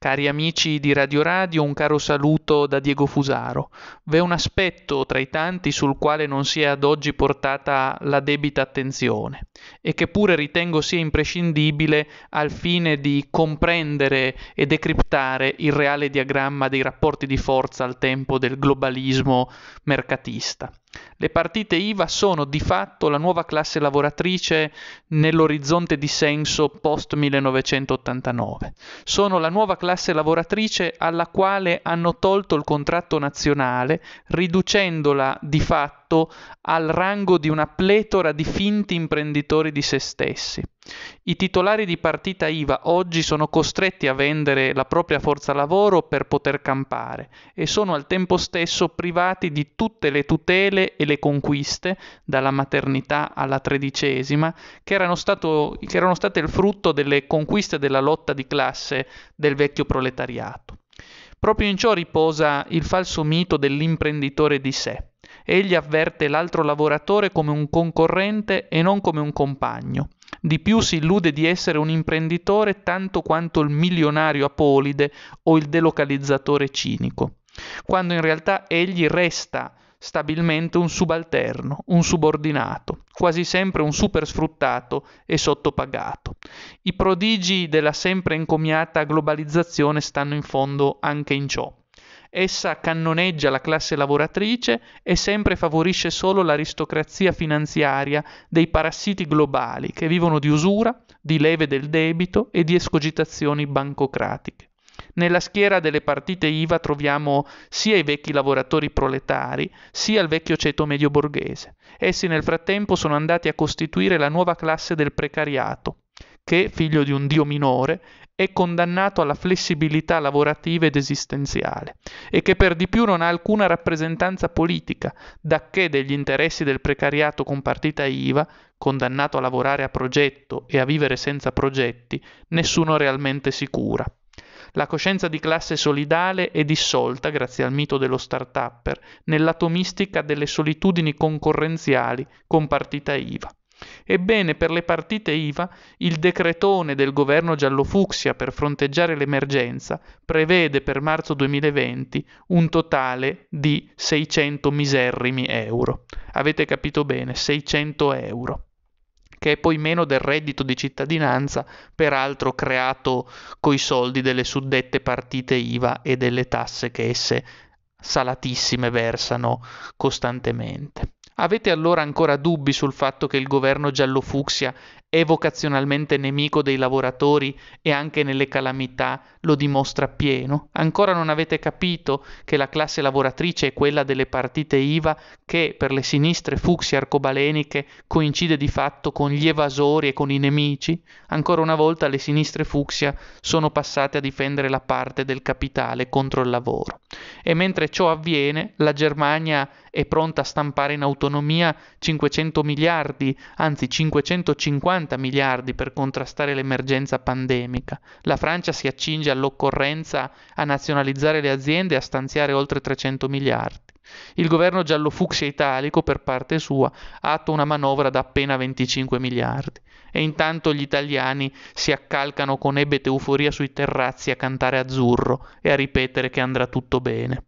Cari amici di Radio Radio, un caro saluto da Diego Fusaro. V'è un aspetto tra i tanti sul quale non si è ad oggi portata la debita attenzione e che pure ritengo sia imprescindibile al fine di comprendere e decriptare il reale diagramma dei rapporti di forza al tempo del globalismo mercatista. Le partite IVA sono di fatto la nuova classe lavoratrice nell'orizzonte di senso post 1989. Sono la nuova classe lavoratrice alla quale hanno tolto il contratto nazionale, riducendola di fatto elevato al rango di una pletora di finti imprenditori di se stessi. I titolari di partita IVA oggi sono costretti a vendere la propria forza lavoro per poter campare e sono al tempo stesso privati di tutte le tutele e le conquiste, dalla maternità alla tredicesima, che erano, stato, che erano state il frutto delle conquiste della lotta di classe del vecchio proletariato. Proprio in ciò riposa il falso mito dell'imprenditore di sé. Egli avverte l'altro lavoratore come un concorrente e non come un compagno. Di più si illude di essere un imprenditore tanto quanto il milionario Apolide o il delocalizzatore cinico, quando in realtà egli resta stabilmente un subalterno, un subordinato, quasi sempre un supersfruttato e sottopagato. I prodigi della sempre encomiata globalizzazione stanno in fondo anche in ciò. Essa cannoneggia la classe lavoratrice e sempre favorisce solo l'aristocrazia finanziaria dei parassiti globali che vivono di usura, di leve del debito e di escogitazioni bancocratiche. Nella schiera delle partite IVA troviamo sia i vecchi lavoratori proletari, sia il vecchio ceto medio borghese. Essi nel frattempo sono andati a costituire la nuova classe del precariato, che, figlio di un dio minore, è condannato alla flessibilità lavorativa ed esistenziale e che per di più non ha alcuna rappresentanza politica, dacché degli interessi del precariato con partita IVA, condannato a lavorare a progetto e a vivere senza progetti, nessuno realmente si cura. La coscienza di classe solidale è dissolta, grazie al mito dello start-upper, nell'atomistica delle solitudini concorrenziali con partita IVA. Ebbene, per le partite IVA, il decretone del governo giallofucsia per fronteggiare l'emergenza prevede per marzo 2020 un totale di 600 miserrimi euro. Avete capito bene, 600 euro che è poi meno del reddito di cittadinanza, peraltro creato coi soldi delle suddette partite IVA e delle tasse che esse salatissime versano costantemente. Avete allora ancora dubbi sul fatto che il governo giallo-fucsia è vocazionalmente nemico dei lavoratori e anche nelle calamità lo dimostra pieno? Ancora non avete capito che la classe lavoratrice è quella delle partite IVA che per le sinistre fucsia arcobaleniche coincide di fatto con gli evasori e con i nemici? Ancora una volta le sinistre fucsia sono passate a difendere la parte del capitale contro il lavoro. E mentre ciò avviene, la Germania è pronta a stampare in autonomia 500 miliardi, anzi 550 miliardi per contrastare l'emergenza pandemica. La Francia si accinge all'occorrenza a nazionalizzare le aziende e a stanziare oltre 300 miliardi. Il governo giallo-fucsia italico, per parte sua, ha atto una manovra da appena 25 miliardi. E intanto gli italiani si accalcano con ebete euforia sui terrazzi a cantare azzurro e a ripetere che andrà tutto bene.